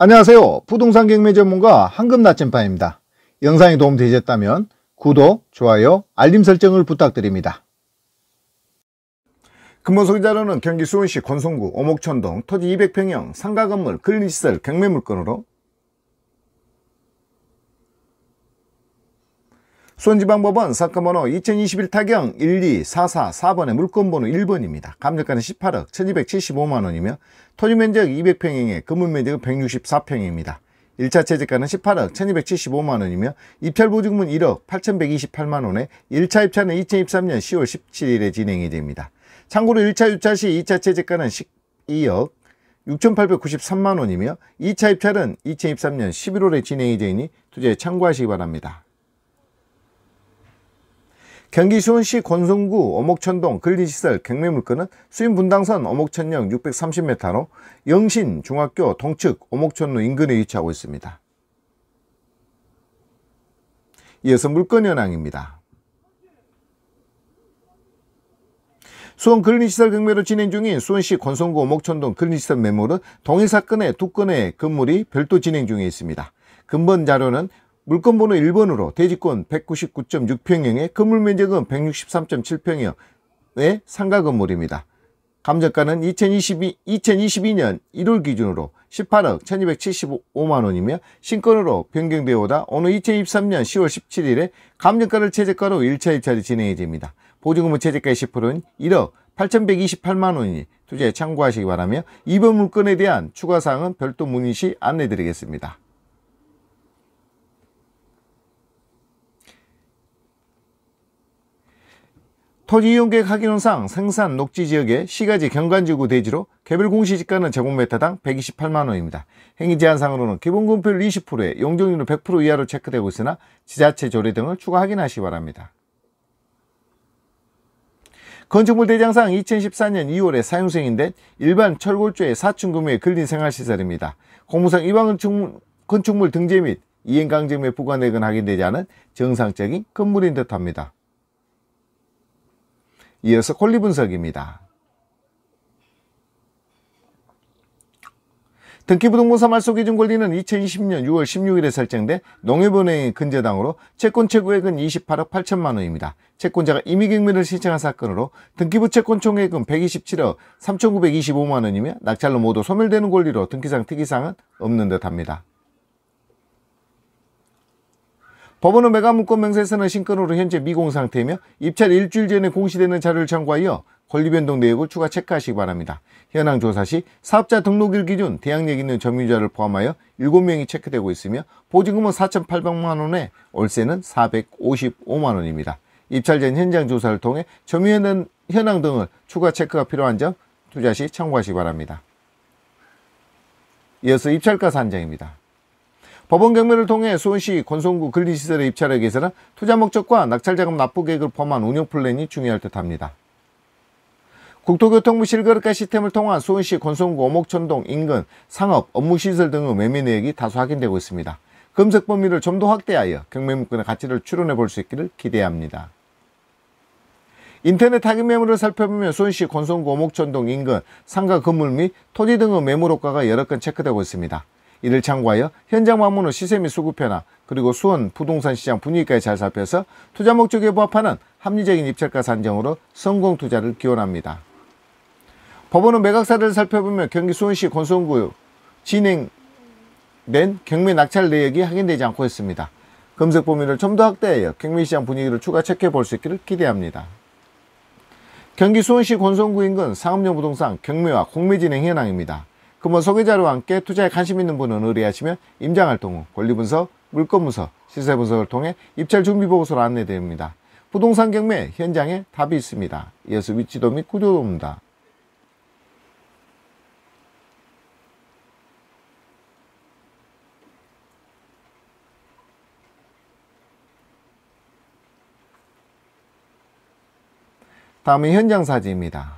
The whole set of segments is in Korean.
안녕하세요. 부동산 경매 전문가 황금 나침반입니다. 영상이 도움되셨다면 구독, 좋아요, 알림 설정을 부탁드립니다. 금번소개 자료는 경기 수원시 권성구 오목천동 토지 200평형 상가 건물 근리시설 경매 물건으로 손지방법원 사건번호 2021 타경 12444번의 물건번호 1번입니다. 감정가는 18억 1275만원이며 토지면적 200평형에 건물면적은 164평입니다. 1차 채집가는 18억 1275만원이며 입찰보증금 은 1억 8128만원에 1차 입찰은 2023년 10월 17일에 진행이 됩니다. 참고로 1차 입찰 시 2차 채집가는 12억 6,893만원이며 2차 입찰은 2023년 11월에 진행이 되니 투자에 참고하시기 바랍니다. 경기 수원시 권성구 어목천동 근린시설 경매물건은 수인분당선 어목천역 630m로 영신중학교 동측 어목천로 인근에 위치하고 있습니다. 이어서 물건 현황입니다. 수원 근린시설 경매로 진행 중인 수원시 권성구 어목천동 근린시설 매물은 동일 사건의 두 건의 건물이 별도 진행 중에 있습니다. 근본 자료는 물건번호 1번으로 대지권 199.6평형에 건물 면적은 163.7평형의 상가 건물입니다. 감정가는 2022, 2022년 1월 기준으로 18억 1275만원이며 신건으로 변경되어 오다 오늘 2023년 10월 17일에 감정가를 최저가로 1차 입찰이 진행이 됩니다. 보증금은 최저가의 1 0는 1억 8,128만원이니 투자에 참고하시기 바라며 이번 물건에 대한 추가사항은 별도 문의 시 안내드리겠습니다. 토지 이용계획 하기론상 생산 녹지 지역의 시가지 경관지구 대지로 개별 공시지가는 제곱메타당 128만원입니다. 행위 제한상으로는 기본금표율 20%에 용적률은 100% 이하로 체크되고 있으나 지자체 조례 등을 추가 확인하시기 바랍니다. 건축물 대장상 2014년 2월에 사용생인된 일반 철골조의 사층금의 근린 생활시설입니다. 공무상 이방 건축물 건축물 등재 및 이행강제금의 부과내역은 확인되지 않은 정상적인 건물인 듯합니다. 이어서 콜리 분석입니다. 등기부등본 말소기준 권리는 2020년 6월 16일에 설정된 농협은행의 근저당으로 채권 최고액은 28억 8천만 원입니다. 채권자가 임의경매를 신청한 사건으로 등기부 채권 총액은 127억 3,925만 원이며 낙찰로 모두 소멸되는 권리로 등기상 특이사항은 없는 듯합니다. 법원은 메가문건 명세서는 신건으로 현재 미공 상태이며 입찰 일주일 전에 공시되는 자료를 참고하여 권리변동 내역을 추가 체크하시기 바랍니다. 현황 조사 시 사업자 등록일 기준 대항력 있는 점유자를 포함하여 7명이 체크되고 있으며 보증금은 4,800만원에 월세는 455만원입니다. 입찰 전 현장 조사를 통해 점유하는 현황 등을 추가 체크가 필요한 점 투자 시 참고하시기 바랍니다. 이어서 입찰가 산정입니다. 법원 경매를 통해 수원시 권송구 근리시설에 입찰하기 위해서는 투자 목적과 낙찰자금 납부 계획을 포함한 운영 플랜이 중요할 듯합니다. 국토교통부 실거래가 시스템을 통한 수원시 권송구 오목천동 인근 상업, 업무시설 등의 매매 내역이 다수 확인되고 있습니다. 검색 범위를 좀 더 확대하여 경매 물건의 가치를 추론해 볼 수 있기를 기대합니다. 인터넷 타깃 매물을 살펴보면 수원시 권송구 오목천동 인근 상가 건물 및 토지 등의 매물 효과가 여러 건 체크되고 있습니다. 이를 참고하여 현장 방문 후 시세 및 수급 변화 그리고 수원 부동산 시장 분위기까지 잘 살펴서 투자 목적에 부합하는 합리적인 입찰가 산정으로 성공 투자를 기원합니다. 법원은 매각사를 살펴보면 경기 수원시 권선구 진행된 경매 낙찰 내역이 확인되지 않고 있습니다. 검색 범위를 좀 더 확대하여 경매시장 분위기를 추가 체크해 볼 수 있기를 기대합니다. 경기 수원시 권선구 인근 상업용 부동산 경매와 공매 진행 현황입니다. 금번 소개자료와 함께 투자에 관심 있는 분은 의뢰하시면 임장활동 후 권리분석, 물건분석, 시세분석을 통해 입찰 준비보고서를 안내드립니다. 부동산 경매 현장에 답이 있습니다. 이어서 위치도 및 구조도입니다. 다음은 현장 사진입니다.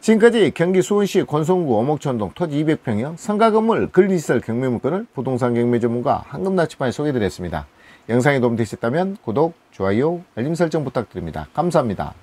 지금까지 경기 수원시 권성구 오목천동 토지 200평형 상가 건물 근리시설 경매 물건을 부동산 경매 전문가 한금나치판에 소개드렸습니다. 영상이 도움되셨다면 구독, 좋아요, 알림 설정 부탁드립니다. 감사합니다.